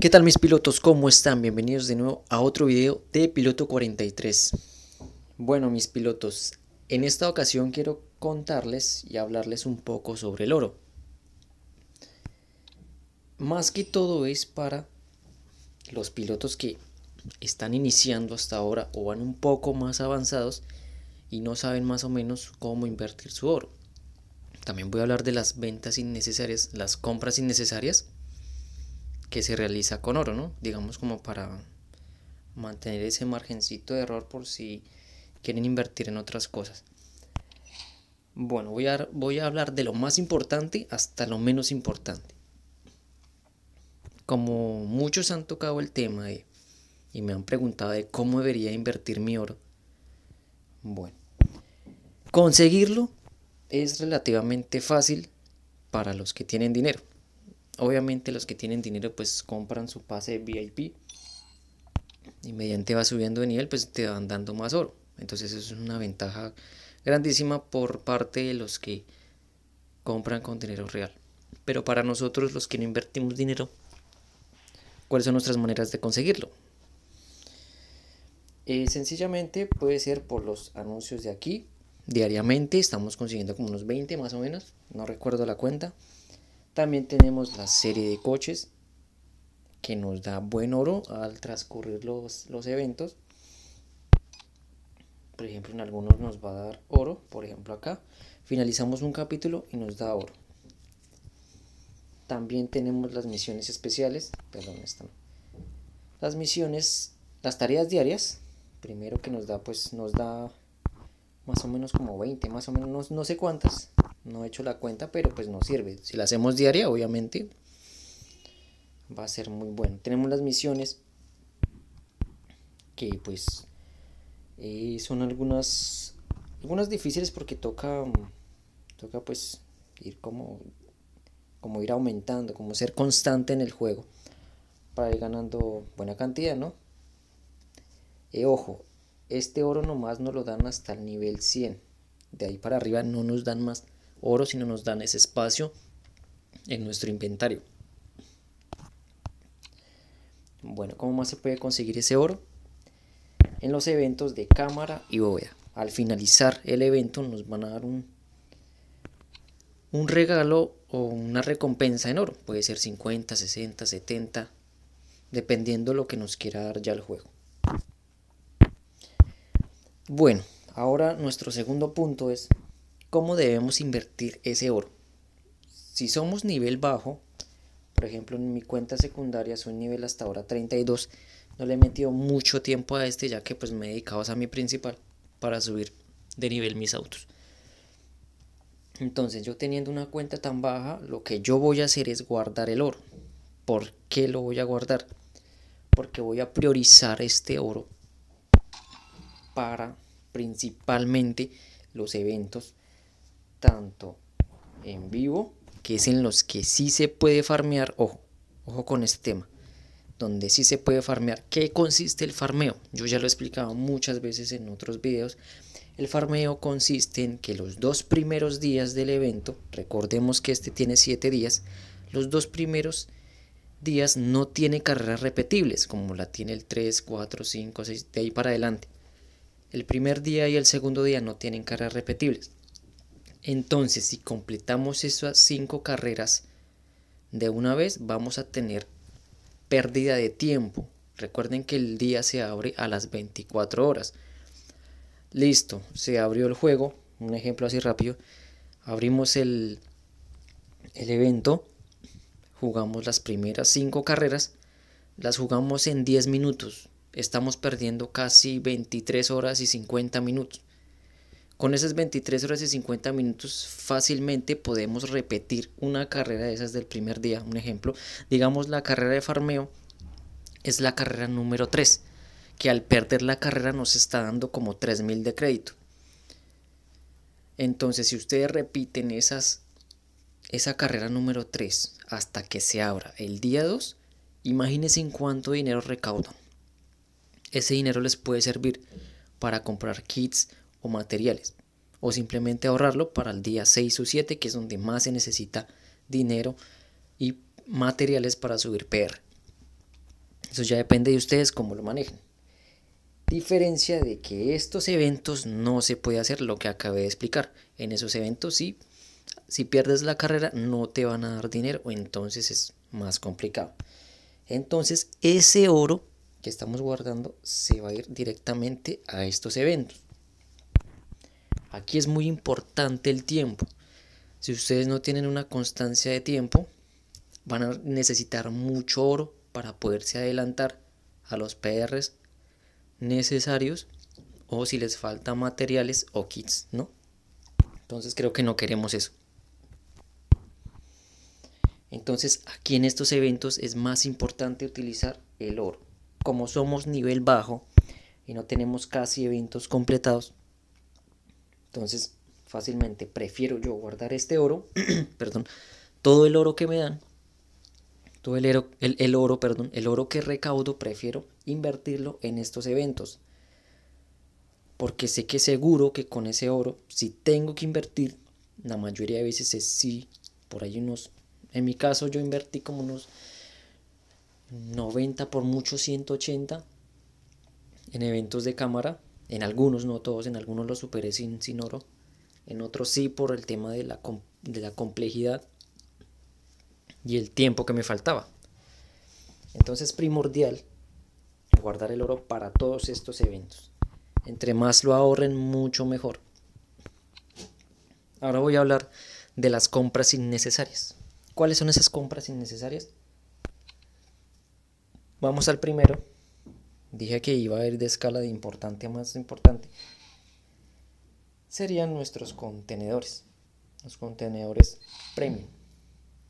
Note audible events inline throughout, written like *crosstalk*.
¿Qué tal mis pilotos? ¿Cómo están? Bienvenidos de nuevo a otro video de Piloto 43. Bueno mis pilotos, en esta ocasión quiero contarles y hablarles un poco sobre el oro. Más que todo es para los pilotos que están iniciando hasta ahora o van un poco más avanzados y no saben más o menos cómo invertir su oro. También voy a hablar de las ventas innecesarias, las compras innecesarias que se realiza con oro, ¿no? Digamos como para mantener ese margencito de error por si quieren invertir en otras cosas. Bueno, voy a, voy a hablar de lo más importante hasta lo menos importante. Como muchos han tocado el tema y me han preguntado de cómo debería invertir mi oro, bueno, conseguirlo es relativamente fácil para los que tienen dinero. Obviamente los que tienen dinero pues compran su pase VIP y mediante va subiendo de nivel pues te van dando más oro. Entonces es una ventaja grandísima por parte de los que compran con dinero real. Pero para nosotros los que no invertimos dinero, ¿cuáles son nuestras maneras de conseguirlo? Eh, sencillamente puede ser por los anuncios de aquí. Diariamente estamos consiguiendo como unos 20 más o menos, no recuerdo la cuenta. También tenemos la serie de coches que nos da buen oro al transcurrir los, los eventos. Por ejemplo, en algunos nos va a dar oro, por ejemplo acá. Finalizamos un capítulo y nos da oro. También tenemos las misiones especiales, perdón, Las misiones, las tareas diarias, primero que nos da, pues nos da más o menos como 20, más o menos, no sé cuántas, no he hecho la cuenta, pero pues no sirve. Si la hacemos diaria, obviamente, va a ser muy bueno. Tenemos las misiones que pues eh, son algunas, algunas difíciles porque toca, toca pues ir como, como ir aumentando, como ser constante en el juego para ir ganando buena cantidad, ¿no? Eh, ojo, este oro nomás nos lo dan hasta el nivel 100. De ahí para arriba no nos dan más oro, no nos dan ese espacio en nuestro inventario. Bueno, ¿cómo más se puede conseguir ese oro? En los eventos de cámara y bóveda. Al finalizar el evento nos van a dar un, un regalo o una recompensa en oro. Puede ser 50, 60, 70, dependiendo lo que nos quiera dar ya el juego. Bueno, ahora nuestro segundo punto es ¿Cómo debemos invertir ese oro? Si somos nivel bajo, por ejemplo en mi cuenta secundaria soy nivel hasta ahora 32, no le he metido mucho tiempo a este ya que pues me he dedicado a mi principal para subir de nivel mis autos. Entonces yo teniendo una cuenta tan baja, lo que yo voy a hacer es guardar el oro. ¿Por qué lo voy a guardar? Porque voy a priorizar este oro para principalmente los eventos tanto en vivo, que es en los que sí se puede farmear, ojo, ojo con este tema, donde sí se puede farmear. ¿Qué consiste el farmeo? Yo ya lo he explicado muchas veces en otros videos. El farmeo consiste en que los dos primeros días del evento, recordemos que este tiene siete días, los dos primeros días no tiene carreras repetibles, como la tiene el 3, 4, 5, 6, de ahí para adelante. El primer día y el segundo día no tienen carreras repetibles. Entonces, si completamos esas cinco carreras de una vez, vamos a tener pérdida de tiempo. Recuerden que el día se abre a las 24 horas. Listo, se abrió el juego. Un ejemplo así rápido. Abrimos el, el evento. Jugamos las primeras cinco carreras. Las jugamos en 10 minutos. Estamos perdiendo casi 23 horas y 50 minutos. Con esas 23 horas y 50 minutos fácilmente podemos repetir una carrera de esas del primer día. Un ejemplo, digamos la carrera de farmeo es la carrera número 3, que al perder la carrera nos está dando como 3.000 de crédito. Entonces, si ustedes repiten esas, esa carrera número 3 hasta que se abra el día 2, imagínense en cuánto dinero recaudan. Ese dinero les puede servir para comprar kits, o materiales, o simplemente ahorrarlo para el día 6 o 7, que es donde más se necesita dinero y materiales para subir PR. Eso ya depende de ustedes cómo lo manejen. Diferencia de que estos eventos no se puede hacer lo que acabé de explicar. En esos eventos sí, si pierdes la carrera no te van a dar dinero, entonces es más complicado. Entonces ese oro que estamos guardando se va a ir directamente a estos eventos. Aquí es muy importante el tiempo. Si ustedes no tienen una constancia de tiempo, van a necesitar mucho oro para poderse adelantar a los PRs necesarios o si les faltan materiales o kits, ¿no? Entonces creo que no queremos eso. Entonces aquí en estos eventos es más importante utilizar el oro. Como somos nivel bajo y no tenemos casi eventos completados, entonces, fácilmente prefiero yo guardar este oro, *clears throat* perdón, todo el oro que me dan, todo el, el, oro, perdón, el oro que recaudo, prefiero invertirlo en estos eventos. Porque sé que seguro que con ese oro, si tengo que invertir, la mayoría de veces es sí, por ahí unos, en mi caso yo invertí como unos 90 por mucho 180 en eventos de cámara en algunos, no todos, en algunos lo superé sin, sin oro, en otros sí por el tema de la, de la complejidad y el tiempo que me faltaba. Entonces es primordial guardar el oro para todos estos eventos. Entre más lo ahorren, mucho mejor. Ahora voy a hablar de las compras innecesarias. ¿Cuáles son esas compras innecesarias? Vamos al primero, Dije que iba a ir de escala de importante a más importante. Serían nuestros contenedores. Los contenedores premium.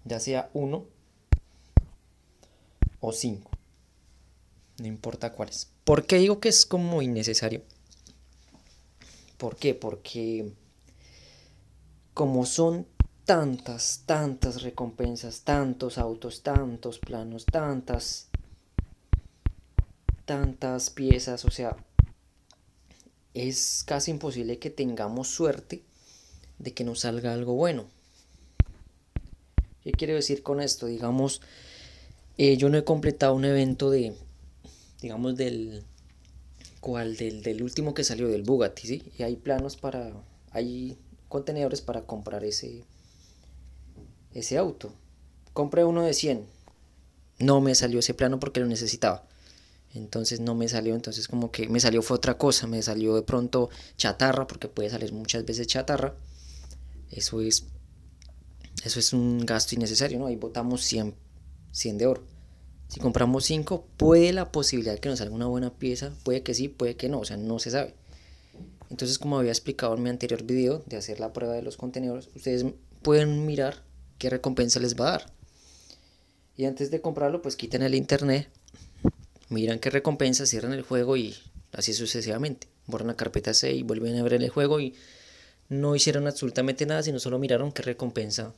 Ya sea uno o cinco. No importa cuáles. ¿Por qué digo que es como innecesario? ¿Por qué? Porque como son tantas, tantas recompensas, tantos autos, tantos planos, tantas tantas piezas, o sea, es casi imposible que tengamos suerte de que nos salga algo bueno. ¿Qué quiero decir con esto? Digamos, eh, yo no he completado un evento de, digamos, del, cual del, último que salió del Bugatti, ¿sí? Y hay planos para, hay contenedores para comprar ese, ese auto. Compré uno de 100. No me salió ese plano porque lo necesitaba entonces no me salió, entonces como que me salió fue otra cosa, me salió de pronto chatarra, porque puede salir muchas veces chatarra, eso es, eso es un gasto innecesario, ¿no? Ahí botamos 100, 100 de oro. Si compramos 5, puede la posibilidad que nos salga una buena pieza, puede que sí, puede que no, o sea, no se sabe. Entonces, como había explicado en mi anterior video de hacer la prueba de los contenedores, ustedes pueden mirar qué recompensa les va a dar. Y antes de comprarlo, pues quiten el internet miran qué recompensa, cierran el juego y así sucesivamente. Borran la carpeta C y vuelven a abrir el juego y no hicieron absolutamente nada, sino solo miraron qué recompensa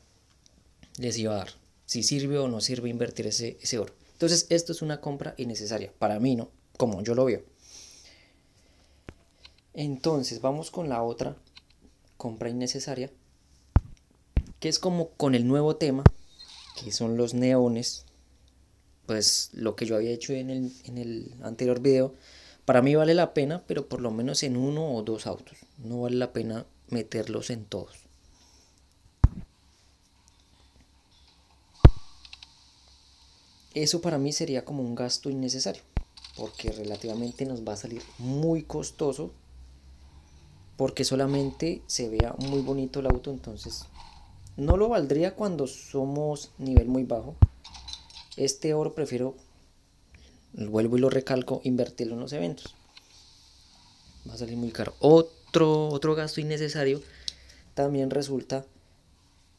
les iba a dar. Si sirve o no sirve invertir ese, ese oro. Entonces esto es una compra innecesaria, para mí no, como yo lo veo. Entonces vamos con la otra compra innecesaria, que es como con el nuevo tema, que son los neones pues lo que yo había hecho en el, en el anterior video, para mí vale la pena, pero por lo menos en uno o dos autos. No vale la pena meterlos en todos. Eso para mí sería como un gasto innecesario, porque relativamente nos va a salir muy costoso, porque solamente se vea muy bonito el auto, entonces no lo valdría cuando somos nivel muy bajo, este oro prefiero, vuelvo y lo recalco, invertirlo en los eventos. Va a salir muy caro. Otro, otro gasto innecesario también resulta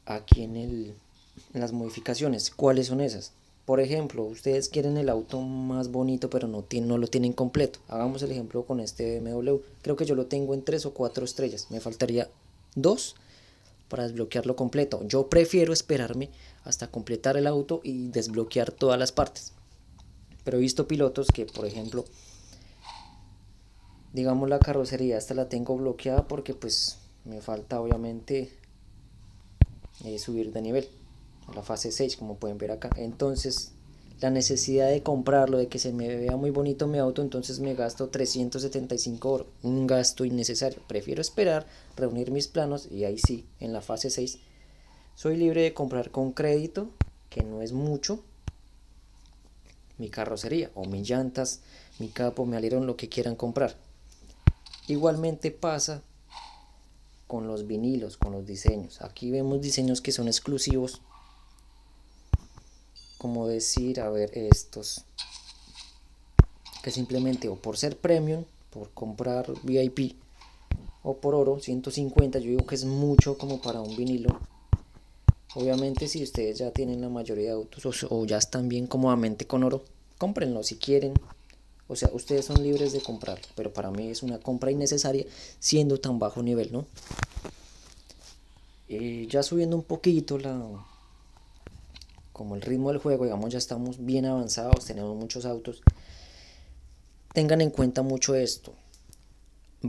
aquí en, el, las modificaciones. ¿Cuáles son esas? Por ejemplo, ustedes quieren el auto más bonito, pero no, no lo tienen completo. Hagamos el ejemplo con este BMW. Creo que yo lo tengo en 3 o 4 estrellas. Me faltaría 2 para desbloquearlo completo. Yo prefiero esperarme hasta completar el auto y desbloquear todas las partes. Pero he visto pilotos que, por ejemplo, digamos la carrocería, esta la tengo bloqueada porque pues me falta obviamente eh, subir de nivel a la fase 6 como pueden ver acá entonces la necesidad de comprarlo de que se me vea muy bonito mi auto entonces me gasto 375 euros, un gasto innecesario prefiero esperar reunir mis planos y ahí sí en la fase 6 soy libre de comprar con crédito, que no es mucho, mi carrocería o mis llantas, mi capo, me alieron lo que quieran comprar. Igualmente pasa con los vinilos, con los diseños. Aquí vemos diseños que son exclusivos. Como decir, a ver, estos que simplemente o por ser premium, por comprar VIP o por oro, 150, yo digo que es mucho como para un vinilo Obviamente si ustedes ya tienen la mayoría de autos o, ya están bien cómodamente con oro, cómprenlo si quieren. O sea, ustedes son libres de comprarlo, pero para mí es una compra innecesaria siendo tan bajo nivel, ¿no? Eh, ya subiendo un poquito la como el ritmo del juego, digamos, ya estamos bien avanzados, tenemos muchos autos. Tengan en cuenta mucho esto.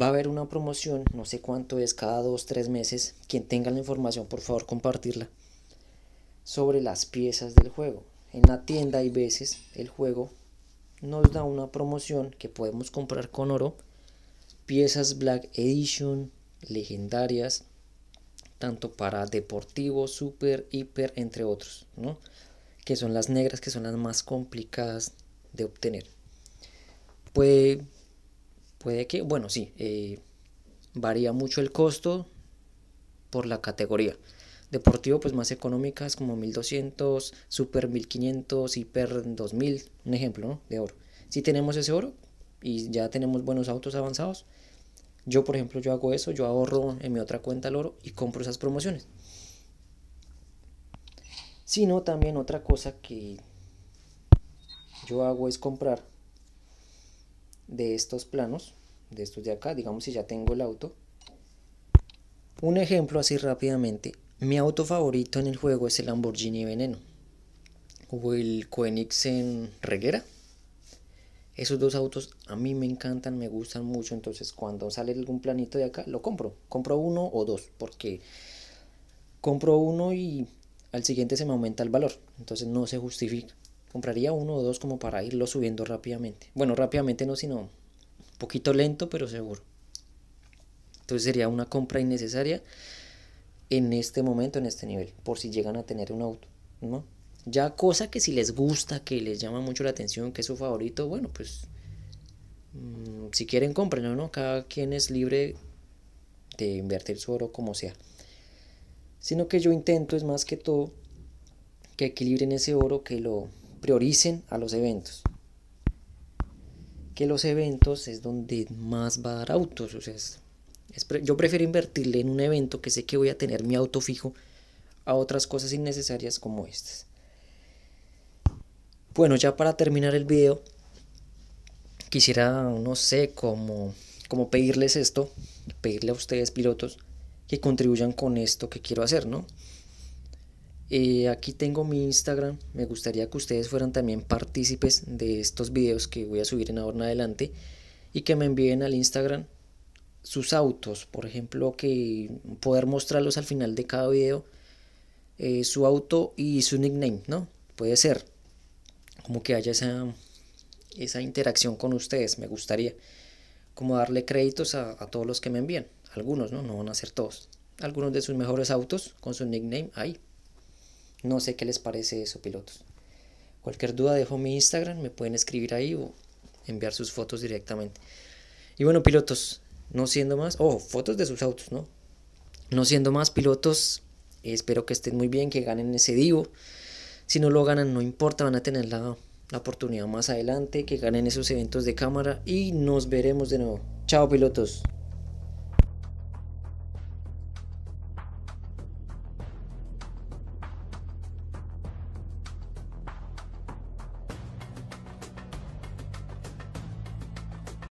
Va a haber una promoción, no sé cuánto es, cada dos, tres meses. Quien tenga la información, por favor, compartirla sobre las piezas del juego. En la tienda hay veces el juego nos da una promoción que podemos comprar con oro, piezas Black Edition, legendarias, tanto para deportivo, super, hiper, entre otros, ¿no? que son las negras, que son las más complicadas de obtener. Puede, puede que, bueno, sí, eh, varía mucho el costo por la categoría deportivo pues más económicas como 1200, super 1500, hiper 2000, un ejemplo, ¿no? De oro. Si tenemos ese oro y ya tenemos buenos autos avanzados, yo por ejemplo yo hago eso, yo ahorro en mi otra cuenta el oro y compro esas promociones. Sino también otra cosa que yo hago es comprar de estos planos, de estos de acá, digamos si ya tengo el auto. Un ejemplo así rápidamente mi auto favorito en el juego es el Lamborghini Veneno o el Koenigsegg Reguera. Esos dos autos a mí me encantan, me gustan mucho, entonces cuando sale algún planito de acá lo compro. Compro uno o dos porque compro uno y al siguiente se me aumenta el valor, entonces no se justifica. Compraría uno o dos como para irlo subiendo rápidamente. Bueno, rápidamente no, sino un poquito lento, pero seguro. Entonces sería una compra innecesaria en este momento, en este nivel, por si llegan a tener un auto, ¿no? Ya cosa que si les gusta, que les llama mucho la atención, que es su favorito, bueno, pues mm, si quieren compren, ¿no? Cada quien es libre de invertir su oro como sea. Sino que yo intento es más que todo que equilibren ese oro, que lo prioricen a los eventos. Que los eventos es donde más va a dar autos, o sea, yo prefiero invertirle en un evento que sé que voy a tener mi auto fijo a otras cosas innecesarias como estas. Bueno, ya para terminar el video, quisiera, no sé, como, pedirles esto, pedirle a ustedes pilotos que contribuyan con esto que quiero hacer, ¿no? Eh, aquí tengo mi Instagram, me gustaría que ustedes fueran también partícipes de estos videos que voy a subir en ahora en adelante y que me envíen al Instagram sus autos, por ejemplo, que poder mostrarlos al final de cada video, eh, su auto y su nickname, ¿no? Puede ser, como que haya esa, esa interacción con ustedes, me gustaría, como darle créditos a, a todos los que me envían, algunos, ¿no? No van a ser todos, algunos de sus mejores autos con su nickname ahí. No sé qué les parece eso, pilotos. Cualquier duda dejo mi Instagram, me pueden escribir ahí o enviar sus fotos directamente. Y bueno, pilotos, no siendo más, ojo, oh, fotos de sus autos, ¿no? No siendo más pilotos, espero que estén muy bien, que ganen ese Divo. Si no lo ganan, no importa, van a tener la oportunidad más adelante, que ganen esos eventos de cámara y nos veremos de nuevo. Chao pilotos.